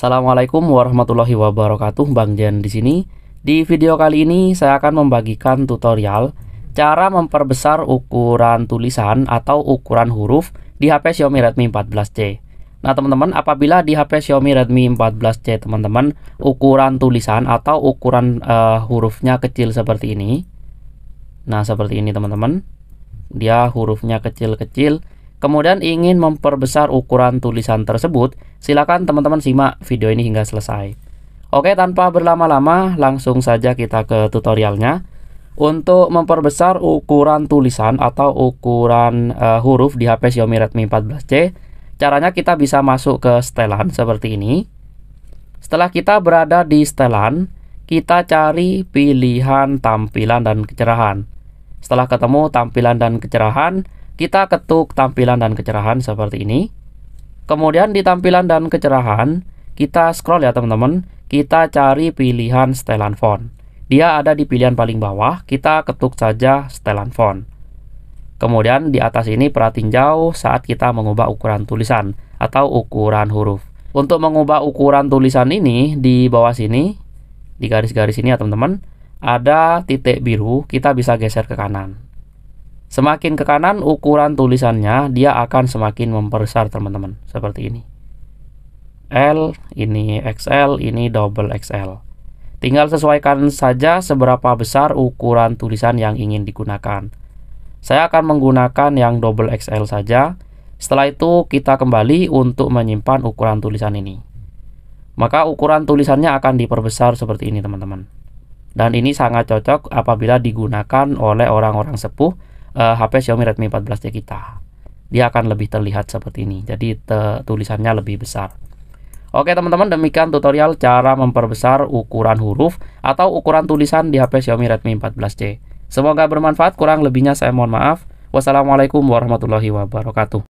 Assalamualaikum warahmatullahi wabarakatuh, Bang Jen di sini. Di video kali ini saya akan membagikan tutorial cara memperbesar ukuran tulisan atau ukuran huruf di HP Xiaomi Redmi 14C. Nah, teman-teman, apabila di HP Xiaomi Redmi 14C, teman-teman, ukuran tulisan atau ukuran uh, hurufnya kecil seperti ini. Nah, seperti ini, teman-teman. Dia hurufnya kecil-kecil kemudian ingin memperbesar ukuran tulisan tersebut, silakan teman-teman simak video ini hingga selesai. Oke, tanpa berlama-lama, langsung saja kita ke tutorialnya. Untuk memperbesar ukuran tulisan atau ukuran uh, huruf di HP Xiaomi Redmi 14C, caranya kita bisa masuk ke setelan seperti ini. Setelah kita berada di setelan, kita cari pilihan tampilan dan kecerahan. Setelah ketemu tampilan dan kecerahan, kita ketuk tampilan dan kecerahan seperti ini. Kemudian di tampilan dan kecerahan, kita scroll ya teman-teman, kita cari pilihan setelan font. Dia ada di pilihan paling bawah, kita ketuk saja setelan font. Kemudian di atas ini perhatiin jauh saat kita mengubah ukuran tulisan atau ukuran huruf. Untuk mengubah ukuran tulisan ini di bawah sini, di garis-garis ini ya teman-teman, ada titik biru, kita bisa geser ke kanan. Semakin ke kanan ukuran tulisannya dia akan semakin membesar teman-teman seperti ini. L ini XL ini double XL. Tinggal sesuaikan saja seberapa besar ukuran tulisan yang ingin digunakan. Saya akan menggunakan yang double XL saja. Setelah itu kita kembali untuk menyimpan ukuran tulisan ini. Maka ukuran tulisannya akan diperbesar seperti ini teman-teman. Dan ini sangat cocok apabila digunakan oleh orang-orang sepuh uh, eh, HP Xiaomi Redmi 14C kita dia akan lebih terlihat seperti ini jadi te tulisannya lebih besar Oke teman-teman demikian tutorial cara memperbesar ukuran huruf atau ukuran tulisan di HP Xiaomi Redmi 14C. Semoga bermanfaat kurang lebihnya saya mohon maaf. Wassalamualaikum warahmatullahi wabarakatuh.